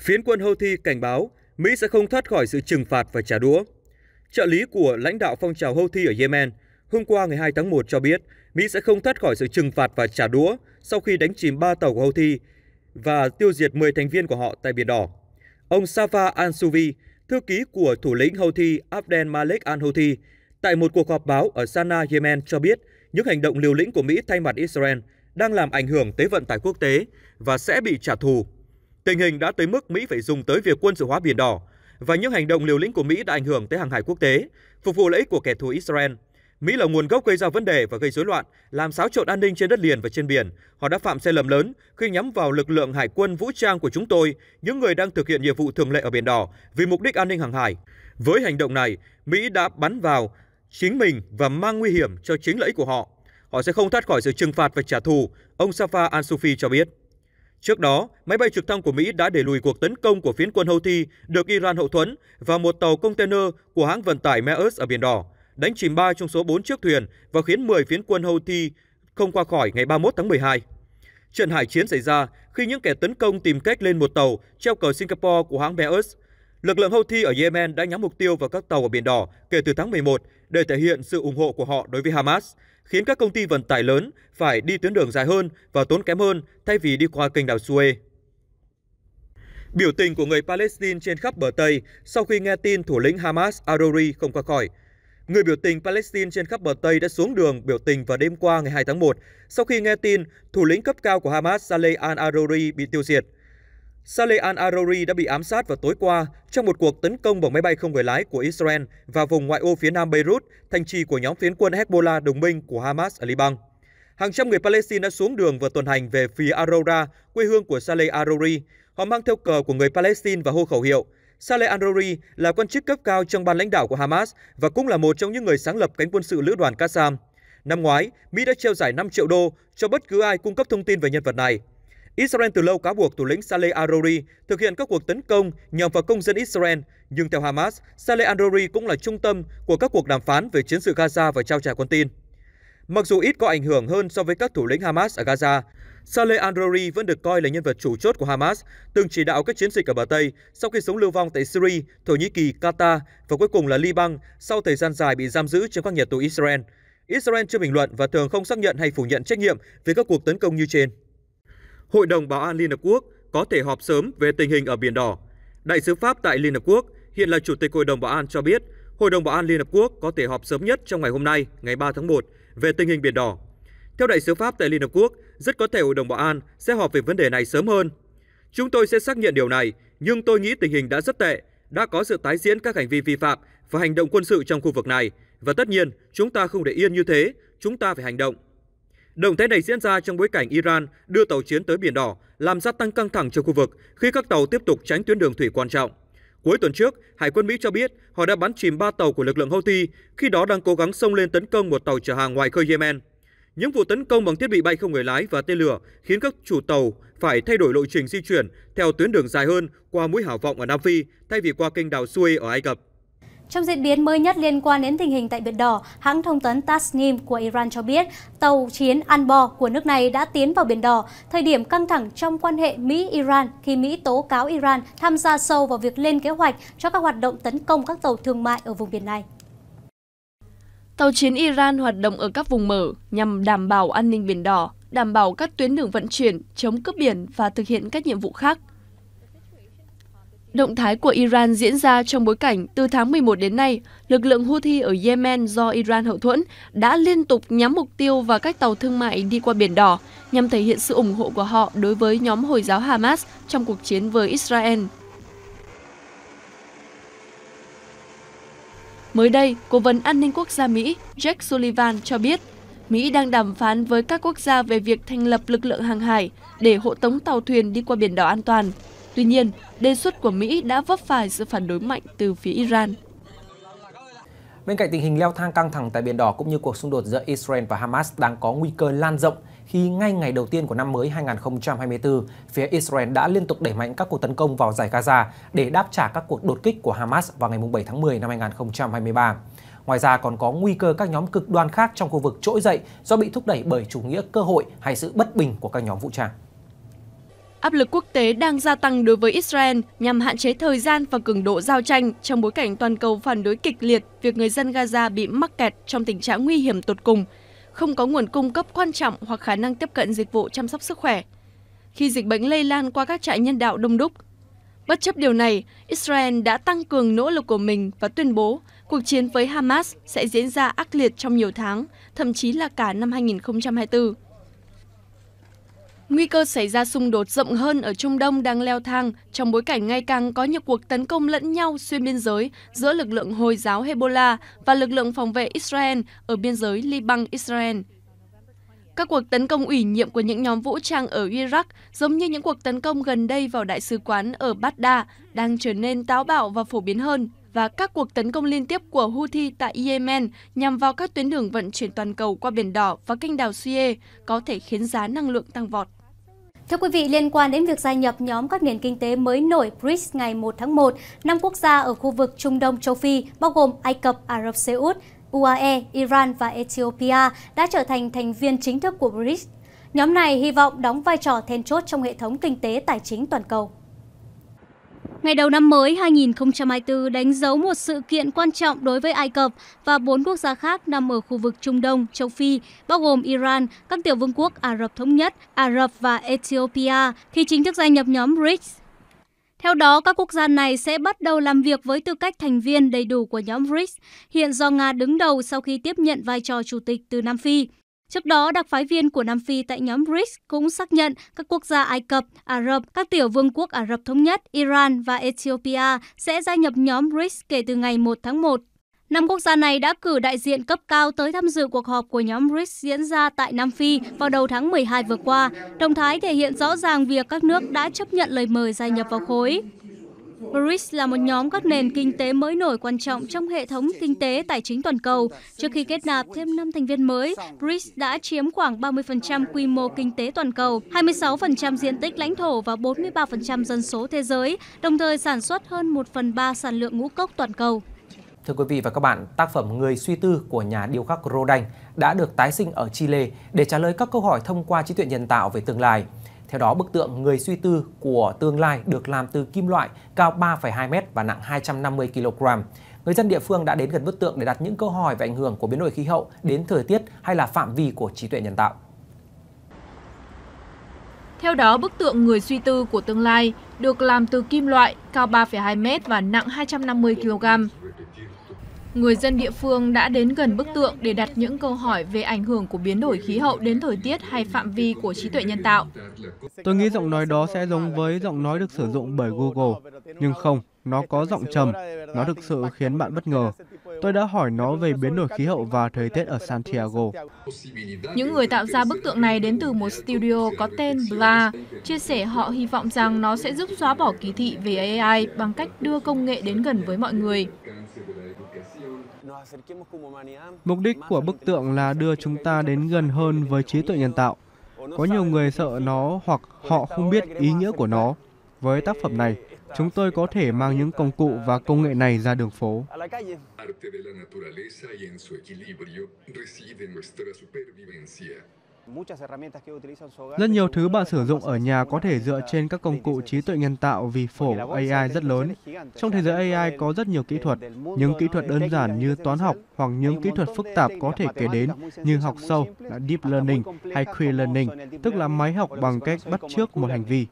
phiến quân Houthi cảnh báo Mỹ sẽ không thoát khỏi sự trừng phạt và trả đũa. Trợ lý của lãnh đạo phong trào Houthi ở Yemen hôm qua ngày 2 tháng 1 cho biết Mỹ sẽ không thoát khỏi sự trừng phạt và trả đũa sau khi đánh chìm 3 tàu của Houthi và tiêu diệt 10 thành viên của họ tại Biển Đỏ. Ông Safa Al-Suvi, thư ký của thủ lĩnh Houthi Abdel Malik al-Houthi, tại một cuộc họp báo ở Sana, Yemen cho biết những hành động liều lĩnh của Mỹ thay mặt Israel đang làm ảnh hưởng tới vận tải quốc tế và sẽ bị trả thù Tình hình đã tới mức Mỹ phải dùng tới việc quân sự hóa Biển Đỏ và những hành động liều lĩnh của Mỹ đã ảnh hưởng tới hàng hải quốc tế, phục vụ lợi ích của kẻ thù Israel. Mỹ là nguồn gốc gây ra vấn đề và gây rối loạn, làm xáo trộn an ninh trên đất liền và trên biển. Họ đã phạm sai lầm lớn khi nhắm vào lực lượng hải quân vũ trang của chúng tôi, những người đang thực hiện nhiệm vụ thường lệ ở Biển Đỏ vì mục đích an ninh hàng hải. Với hành động này, Mỹ đã bắn vào chính mình và mang nguy hiểm cho chính lợi ích của họ. Họ sẽ không thoát khỏi sự trừng phạt và trả thù, ông Safa Al-Sufi cho biết. Trước đó, máy bay trực thăng của Mỹ đã để lùi cuộc tấn công của phiến quân Houthi được Iran hậu thuẫn và một tàu container của hãng vận tải Maersk ở Biển Đỏ, đánh chìm 3 trong số 4 chiếc thuyền và khiến 10 phiến quân Houthi không qua khỏi ngày 31 tháng 12. Trận hải chiến xảy ra khi những kẻ tấn công tìm cách lên một tàu treo cờ Singapore của hãng Maersk. Lực lượng Houthi ở Yemen đã nhắm mục tiêu vào các tàu ở Biển Đỏ kể từ tháng 11 để thể hiện sự ủng hộ của họ đối với Hamas, khiến các công ty vận tải lớn phải đi tuyến đường dài hơn và tốn kém hơn thay vì đi qua kênh đảo Suez. Biểu tình của người Palestine trên khắp bờ Tây sau khi nghe tin thủ lĩnh Hamas Arori không qua khỏi. Người biểu tình Palestine trên khắp bờ Tây đã xuống đường biểu tình vào đêm qua ngày 2 tháng 1 sau khi nghe tin thủ lĩnh cấp cao của Hamas Saleh al-Arori bị tiêu diệt – Saleh al-Aruri đã bị ám sát vào tối qua trong một cuộc tấn công bằng máy bay không người lái của Israel vào vùng ngoại ô phía nam Beirut, thành trì của nhóm phiến quân Hezbollah đồng minh của Hamas ở Liban. Hàng trăm người Palestine đã xuống đường và tuần hành về phía Aurora, quê hương của Saleh al-Aruri. Họ mang theo cờ của người Palestine và hô khẩu hiệu Saleh al-Aruri là quan chức cấp cao trong ban lãnh đạo của Hamas và cũng là một trong những người sáng lập cánh quân sự lữ đoàn Qassam. Năm ngoái, Mỹ đã treo giải 5 triệu đô cho bất cứ ai cung cấp thông tin về nhân vật này. Israel từ lâu cáo buộc thủ lĩnh Saleh Arori thực hiện các cuộc tấn công nhằm vào công dân Israel, nhưng theo Hamas, Saleh Arori cũng là trung tâm của các cuộc đàm phán về chiến sự Gaza và trao trả con tin. Mặc dù ít có ảnh hưởng hơn so với các thủ lĩnh Hamas ở Gaza, Saleh Al-Rari vẫn được coi là nhân vật chủ chốt của Hamas, từng chỉ đạo các chiến dịch ở bờ Tây sau khi sống lưu vong tại Syria, Thổ Nhĩ Kỳ, Qatar và cuối cùng là Liban sau thời gian dài bị giam giữ trong các nhà tù Israel. Israel chưa bình luận và thường không xác nhận hay phủ nhận trách nhiệm về các cuộc tấn công như trên. Hội đồng Bảo an Liên Hợp Quốc có thể họp sớm về tình hình ở Biển Đỏ. Đại sứ Pháp tại Liên Hợp Quốc, hiện là Chủ tịch Hội đồng Bảo an cho biết, Hội đồng Bảo an Liên Hợp Quốc có thể họp sớm nhất trong ngày hôm nay, ngày 3 tháng 1, về tình hình Biển Đỏ. Theo Đại sứ Pháp tại Liên Hợp Quốc, rất có thể Hội đồng Bảo an sẽ họp về vấn đề này sớm hơn. Chúng tôi sẽ xác nhận điều này, nhưng tôi nghĩ tình hình đã rất tệ, đã có sự tái diễn các hành vi vi phạm và hành động quân sự trong khu vực này. Và tất nhiên, chúng ta không để yên như thế, chúng ta phải hành động. Động thái này diễn ra trong bối cảnh Iran đưa tàu chiến tới Biển Đỏ, làm gia tăng căng thẳng cho khu vực khi các tàu tiếp tục tránh tuyến đường thủy quan trọng. Cuối tuần trước, Hải quân Mỹ cho biết họ đã bắn chìm 3 tàu của lực lượng Houthi, khi đó đang cố gắng xông lên tấn công một tàu chở hàng ngoài khơi Yemen. Những vụ tấn công bằng thiết bị bay không người lái và tên lửa khiến các chủ tàu phải thay đổi lộ trình di chuyển theo tuyến đường dài hơn qua mũi hảo vọng ở Nam Phi thay vì qua kênh đảo Suez ở Ai Cập. Trong diễn biến mới nhất liên quan đến tình hình tại Biển Đỏ, hãng thông tấn Tasnim của Iran cho biết tàu chiến Anbor của nước này đã tiến vào Biển Đỏ, thời điểm căng thẳng trong quan hệ Mỹ-Iran khi Mỹ tố cáo Iran tham gia sâu vào việc lên kế hoạch cho các hoạt động tấn công các tàu thương mại ở vùng biển này. Tàu chiến Iran hoạt động ở các vùng mở nhằm đảm bảo an ninh Biển Đỏ, đảm bảo các tuyến đường vận chuyển, chống cướp biển và thực hiện các nhiệm vụ khác. Động thái của Iran diễn ra trong bối cảnh từ tháng 11 đến nay, lực lượng Houthi ở Yemen do Iran hậu thuẫn đã liên tục nhắm mục tiêu vào các tàu thương mại đi qua Biển Đỏ nhằm thể hiện sự ủng hộ của họ đối với nhóm Hồi giáo Hamas trong cuộc chiến với Israel. Mới đây, Cố vấn An ninh Quốc gia Mỹ Jack Sullivan cho biết Mỹ đang đàm phán với các quốc gia về việc thành lập lực lượng hàng hải để hộ tống tàu thuyền đi qua Biển Đỏ an toàn. Tuy nhiên, đề xuất của Mỹ đã vấp phải sự phản đối mạnh từ phía Iran. Bên cạnh tình hình leo thang căng thẳng tại Biển Đỏ cũng như cuộc xung đột giữa Israel và Hamas đang có nguy cơ lan rộng khi ngay ngày đầu tiên của năm mới 2024, phía Israel đã liên tục đẩy mạnh các cuộc tấn công vào giải Gaza để đáp trả các cuộc đột kích của Hamas vào ngày 7 tháng 10 năm 2023. Ngoài ra còn có nguy cơ các nhóm cực đoan khác trong khu vực trỗi dậy do bị thúc đẩy bởi chủ nghĩa cơ hội hay sự bất bình của các nhóm vũ trang. Áp lực quốc tế đang gia tăng đối với Israel nhằm hạn chế thời gian và cường độ giao tranh trong bối cảnh toàn cầu phản đối kịch liệt việc người dân Gaza bị mắc kẹt trong tình trạng nguy hiểm tột cùng, không có nguồn cung cấp quan trọng hoặc khả năng tiếp cận dịch vụ chăm sóc sức khỏe. Khi dịch bệnh lây lan qua các trại nhân đạo đông đúc, Bất chấp điều này, Israel đã tăng cường nỗ lực của mình và tuyên bố cuộc chiến với Hamas sẽ diễn ra ác liệt trong nhiều tháng, thậm chí là cả năm 2024. Nguy cơ xảy ra xung đột rộng hơn ở Trung Đông đang leo thang trong bối cảnh ngày càng có nhiều cuộc tấn công lẫn nhau xuyên biên giới giữa lực lượng Hồi giáo Hezbollah và lực lượng phòng vệ Israel ở biên giới Liban-Israel. Các cuộc tấn công ủy nhiệm của những nhóm vũ trang ở Iraq, giống như những cuộc tấn công gần đây vào đại sứ quán ở Baghdad, đang trở nên táo bạo và phổ biến hơn và các cuộc tấn công liên tiếp của Houthi tại Yemen nhằm vào các tuyến đường vận chuyển toàn cầu qua Biển Đỏ và kênh đào Suez có thể khiến giá năng lượng tăng vọt. Thưa quý vị, liên quan đến việc gia nhập nhóm các nền kinh tế mới nổi BRICS ngày 1 tháng 1, năm quốc gia ở khu vực Trung Đông châu Phi, bao gồm Ai Cập, Ả Rập Xê Út, UAE, Iran và Ethiopia đã trở thành thành viên chính thức của BRICS. Nhóm này hy vọng đóng vai trò then chốt trong hệ thống kinh tế tài chính toàn cầu. Ngày đầu năm mới 2024 đánh dấu một sự kiện quan trọng đối với Ai Cập và bốn quốc gia khác nằm ở khu vực Trung Đông, châu Phi, bao gồm Iran, các tiểu vương quốc Ả Rập Thống Nhất, Ả Rập và Ethiopia khi chính thức gia nhập nhóm BRICS. Theo đó, các quốc gia này sẽ bắt đầu làm việc với tư cách thành viên đầy đủ của nhóm BRICS, hiện do Nga đứng đầu sau khi tiếp nhận vai trò chủ tịch từ Nam Phi. Trước đó, đặc phái viên của Nam Phi tại nhóm BRICS cũng xác nhận các quốc gia Ai Cập, Ả Rập, các tiểu vương quốc Ả Rập Thống Nhất, Iran và Ethiopia sẽ gia nhập nhóm BRICS kể từ ngày 1 tháng 1. Năm quốc gia này đã cử đại diện cấp cao tới tham dự cuộc họp của nhóm BRICS diễn ra tại Nam Phi vào đầu tháng 12 vừa qua, Đồng thái thể hiện rõ ràng việc các nước đã chấp nhận lời mời gia nhập vào khối. BRICS là một nhóm các nền kinh tế mới nổi quan trọng trong hệ thống kinh tế tài chính toàn cầu. Trước khi kết nạp thêm 5 thành viên mới, BRICS đã chiếm khoảng 30% quy mô kinh tế toàn cầu, 26% diện tích lãnh thổ và 43% dân số thế giới, đồng thời sản xuất hơn 1 phần 3 sản lượng ngũ cốc toàn cầu. Thưa quý vị và các bạn, tác phẩm Người suy tư của nhà điêu khắc Rodin đã được tái sinh ở Chile để trả lời các câu hỏi thông qua trí tuệ nhân tạo về tương lai. Theo đó, bức tượng Người suy tư của tương lai được làm từ kim loại cao 3,2 m và nặng 250 kg. Người dân địa phương đã đến gần bức tượng để đặt những câu hỏi về ảnh hưởng của biến đổi khí hậu đến thời tiết hay là phạm vi của trí tuệ nhân tạo. Theo đó, bức tượng Người suy tư của tương lai được làm từ kim loại cao 3,2 m và nặng 250 kg. Người dân địa phương đã đến gần bức tượng để đặt những câu hỏi về ảnh hưởng của biến đổi khí hậu đến thời tiết hay phạm vi của trí tuệ nhân tạo. Tôi nghĩ giọng nói đó sẽ giống với giọng nói được sử dụng bởi Google, nhưng không, nó có giọng trầm, nó thực sự khiến bạn bất ngờ. Tôi đã hỏi nó về biến đổi khí hậu và thời tiết ở Santiago. Những người tạo ra bức tượng này đến từ một studio có tên Bla, chia sẻ họ hy vọng rằng nó sẽ giúp xóa bỏ kỳ thị về AI bằng cách đưa công nghệ đến gần với mọi người. Mục đích của bức tượng là đưa chúng ta đến gần hơn với trí tuệ nhân tạo. Có nhiều người sợ nó hoặc họ không biết ý nghĩa của nó. Với tác phẩm này, chúng tôi có thể mang những công cụ và công nghệ này ra đường phố. Rất nhiều thứ bạn sử dụng ở nhà có thể dựa trên các công cụ trí tuệ nhân tạo vì phổ AI rất lớn. Trong thế giới AI có rất nhiều kỹ thuật, những kỹ thuật đơn giản như toán học hoặc những kỹ thuật phức tạp có thể kể đến như học sâu là deep learning hay queer learning, tức là máy học bằng cách bắt chước một hành vi.